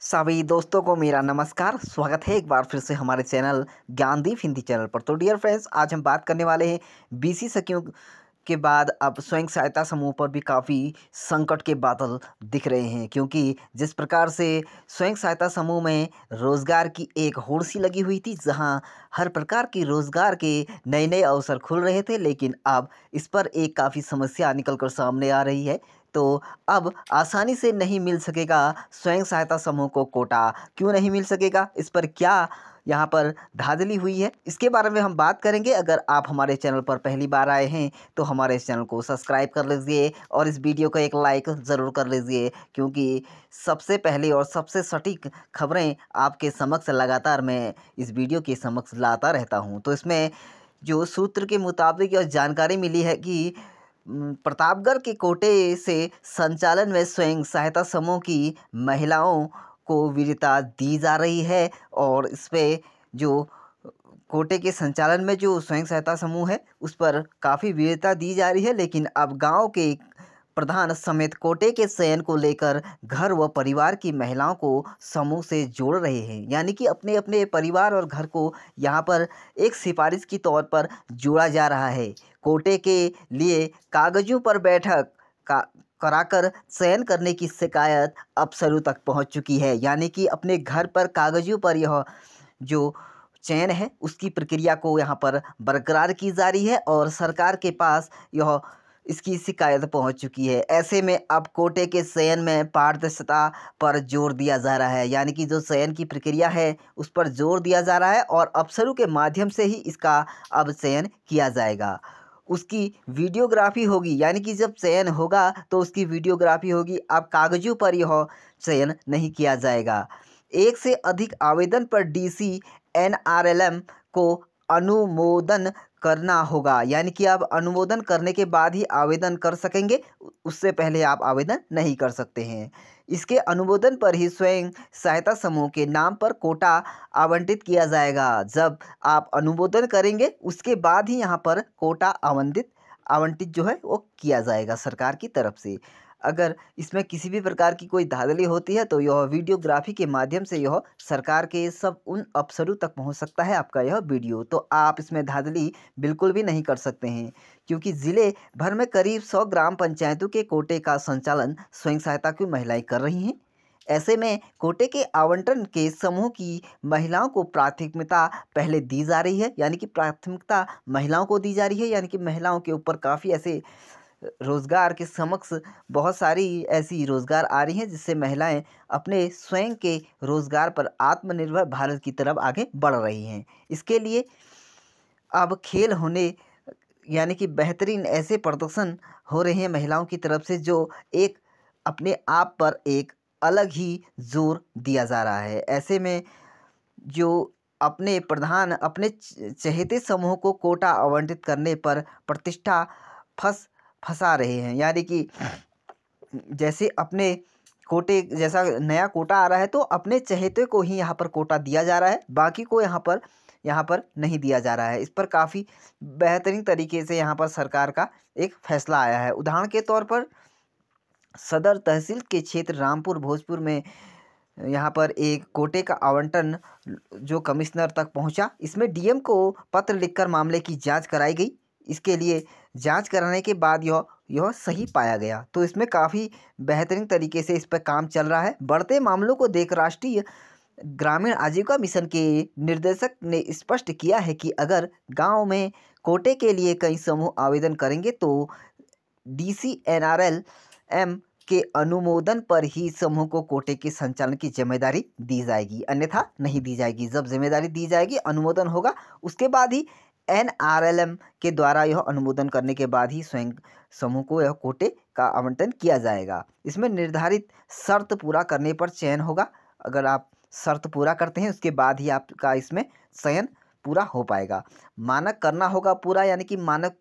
सभी दोस्तों को मेरा नमस्कार स्वागत है एक बार फिर से हमारे चैनल ज्ञानदीप हिंदी चैनल पर तो डियर फ्रेंड्स आज हम बात करने वाले हैं बीसी सखियों के बाद अब स्वयं सहायता समूह पर भी काफ़ी संकट के बादल दिख रहे हैं क्योंकि जिस प्रकार से स्वयं सहायता समूह में रोज़गार की एक होड़सी लगी हुई थी जहां हर प्रकार की रोज़गार के नए नए अवसर खुल रहे थे लेकिन अब इस पर एक काफ़ी समस्या निकल कर सामने आ रही है तो अब आसानी से नहीं मिल सकेगा स्वयं सहायता समूह को कोटा क्यों नहीं मिल सकेगा इस पर क्या यहाँ पर धाधली हुई है इसके बारे में हम बात करेंगे अगर आप हमारे चैनल पर पहली बार आए हैं तो हमारे इस चैनल को सब्सक्राइब कर लीजिए और इस वीडियो को एक लाइक ज़रूर कर लीजिए क्योंकि सबसे पहले और सबसे सटीक खबरें आपके समक्ष लगातार मैं इस वीडियो के समक्ष लाता रहता हूँ तो इसमें जो सूत्र के मुताबिक और जानकारी मिली है कि प्रतापगढ़ के कोटे से संचालन में स्वयं सहायता समूह की महिलाओं को वीरता दी जा रही है और इस पर जो कोटे के संचालन में जो स्वयं सहायता समूह है उस पर काफ़ी वीरता दी जा रही है लेकिन अब गांव के प्रधान समेत कोटे के चयन को लेकर घर व परिवार की महिलाओं को समूह से जोड़ रहे हैं यानी कि अपने अपने परिवार और घर को यहाँ पर एक सिफारिश की तौर पर जोड़ा जा रहा है कोटे के लिए कागजों पर बैठक का कराकर चयन करने की शिकायत अफसरों तक पहुंच चुकी है यानी कि अपने घर पर कागजों पर यह जो चयन है उसकी प्रक्रिया को यहाँ पर बरकरार की जा रही है और सरकार के पास यह इसकी शिकायत पहुंच चुकी है ऐसे में अब कोटे के चयन में पारदर्शिता पर जोर दिया जा रहा है यानी कि जो चयन की प्रक्रिया है उस पर जोर दिया जा रहा है और अफसरों के माध्यम से ही इसका अब चयन किया जाएगा उसकी वीडियोग्राफी होगी यानी कि जब चयन होगा तो उसकी वीडियोग्राफी होगी अब कागजों पर यह चयन नहीं किया जाएगा एक से अधिक आवेदन पर डीसी एनआरएलएम को अनुमोदन करना होगा यानी कि आप अनुमोदन करने के बाद ही आवेदन कर सकेंगे उससे पहले आप आवेदन नहीं कर सकते हैं इसके अनुमोदन पर ही स्वयं सहायता समूह के नाम पर कोटा आवंटित किया जाएगा जब आप अनुमोदन करेंगे उसके बाद ही यहाँ पर कोटा आवंटित आवंटित जो है वो किया जाएगा सरकार की तरफ से अगर इसमें किसी भी प्रकार की कोई धाधली होती है तो यह वीडियोग्राफी के माध्यम से यह सरकार के सब उन अफसरों तक पहुंच सकता है आपका यह वीडियो तो आप इसमें धाधली बिल्कुल भी नहीं कर सकते हैं क्योंकि ज़िले भर में करीब सौ ग्राम पंचायतों के कोटे का संचालन स्वयं सहायता की महिलाएँ कर रही हैं ऐसे में कोटे के आवंटन के समूह की महिलाओं को प्राथमिकता पहले दी जा रही है यानी कि प्राथमिकता महिलाओं को दी जा रही है यानी कि महिलाओं के ऊपर काफ़ी ऐसे रोज़गार के समक्ष बहुत सारी ऐसी रोज़गार आ रही हैं जिससे महिलाएं अपने स्वयं के रोज़गार पर आत्मनिर्भर भारत की तरफ आगे बढ़ रही हैं इसके लिए अब खेल होने यानी कि बेहतरीन ऐसे प्रदर्शन हो रहे हैं महिलाओं की तरफ से जो एक अपने आप पर एक अलग ही जोर दिया जा रहा है ऐसे में जो अपने प्रधान अपने चहेते समूह को कोटा आवंटित करने पर प्रतिष्ठा फंस फंसा रहे हैं यानी कि जैसे अपने कोटे जैसा नया कोटा आ रहा है तो अपने चहेते को ही यहाँ पर कोटा दिया जा रहा है बाकी को यहाँ पर यहाँ पर नहीं दिया जा रहा है इस पर काफ़ी बेहतरीन तरीके से यहाँ पर सरकार का एक फैसला आया है उदाहरण के तौर पर सदर तहसील के क्षेत्र रामपुर भोजपुर में यहाँ पर एक कोटे का आवंटन जो कमिश्नर तक पहुँचा इसमें डीएम को पत्र लिखकर मामले की जांच कराई गई इसके लिए जांच कराने के बाद यह यह सही पाया गया तो इसमें काफ़ी बेहतरीन तरीके से इस पर काम चल रहा है बढ़ते मामलों को देख राष्ट्रीय ग्रामीण आजीविका मिशन के निर्देशक ने स्पष्ट किया है कि अगर गांव में कोटे के लिए कई समूह आवेदन करेंगे तो D C N R L M के अनुमोदन पर ही समूह को कोटे के संचालन की जिम्मेदारी दी जाएगी अन्यथा नहीं दी जाएगी जब जिम्मेदारी दी जाएगी अनुमोदन होगा उसके बाद ही एन के द्वारा यह अनुमोदन करने के बाद ही स्वयं समूह को यह कोटे का आवंटन किया जाएगा इसमें निर्धारित शर्त पूरा करने पर चयन होगा अगर आप शर्त पूरा करते हैं उसके बाद ही आपका इसमें चयन पूरा हो पाएगा मानक करना होगा पूरा यानी कि मानक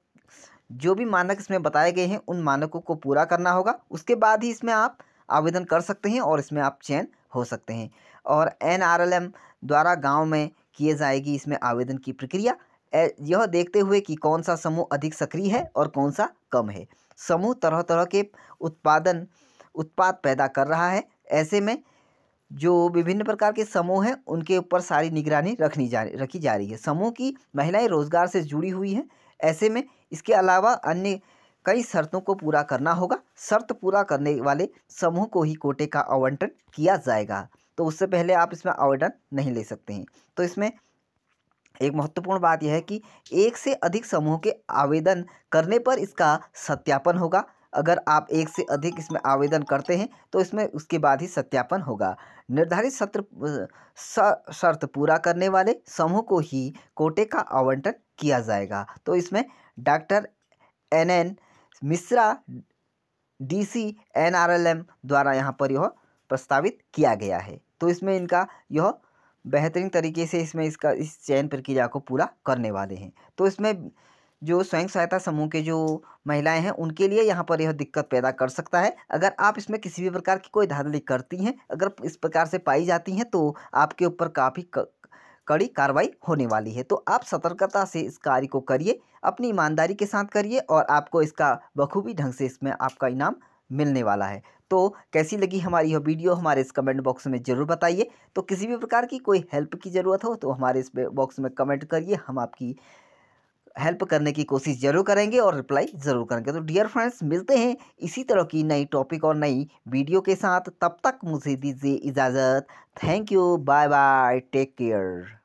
जो भी मानक इसमें बताए गए हैं उन मानकों को पूरा करना होगा उसके बाद ही इसमें आप आवेदन कर सकते हैं और इसमें आप चयन हो सकते हैं और एन द्वारा गाँव में किए जाएगी इसमें आवेदन की प्रक्रिया यह देखते हुए कि कौन सा समूह अधिक सक्रिय है और कौन सा कम है समूह तरह तरह के उत्पादन उत्पाद पैदा कर रहा है ऐसे में जो विभिन्न प्रकार के समूह हैं उनके ऊपर सारी निगरानी रखनी जा रखी जा रही है समूह की महिलाएं रोजगार से जुड़ी हुई हैं ऐसे में इसके अलावा अन्य कई शर्तों को पूरा करना होगा शर्त पूरा करने वाले समूह को ही कोटे का आवंटन किया जाएगा तो उससे पहले आप इसमें आवेदन नहीं ले सकते हैं तो इसमें एक महत्वपूर्ण बात यह है कि एक से अधिक समूह के आवेदन करने पर इसका सत्यापन होगा अगर आप एक से अधिक इसमें आवेदन करते हैं तो इसमें उसके बाद ही सत्यापन होगा निर्धारित सत्र शर्त पूरा करने वाले समूह को ही कोटे का आवंटन किया जाएगा तो इसमें doctor N N Mishra D C N R L M द्वारा यहाँ पर यह प्रस्तावित किया गया है तो इसमें इनका यह बेहतरीन तरीके से इसमें इसका इस चयन प्रक्रिया को पूरा करने वाले हैं तो इसमें जो स्वयं सहायता समूह के जो महिलाएं हैं उनके लिए यहाँ पर यह दिक्कत पैदा कर सकता है अगर आप इसमें किसी भी प्रकार की कोई धांधली करती हैं अगर इस प्रकार से पाई जाती हैं तो आपके ऊपर काफ़ी कड़ी कार्रवाई होने वाली है तो आप सतर्कता से इस कार्य को करिए अपनी ईमानदारी के साथ करिए और आपको इसका बखूबी ढंग से इसमें आपका इनाम मिलने वाला है तो कैसी लगी हमारी यह वीडियो हमारे इस कमेंट बॉक्स में ज़रूर बताइए तो किसी भी प्रकार की कोई हेल्प की ज़रूरत हो तो हमारे इस बॉक्स में कमेंट करिए हम आपकी हेल्प करने की कोशिश जरूर करेंगे और रिप्लाई ज़रूर करेंगे तो डियर फ्रेंड्स मिलते हैं इसी तरह की नई टॉपिक और नई वीडियो के साथ तब तक मुझे दीजिए इजाज़त thank you bye bye take care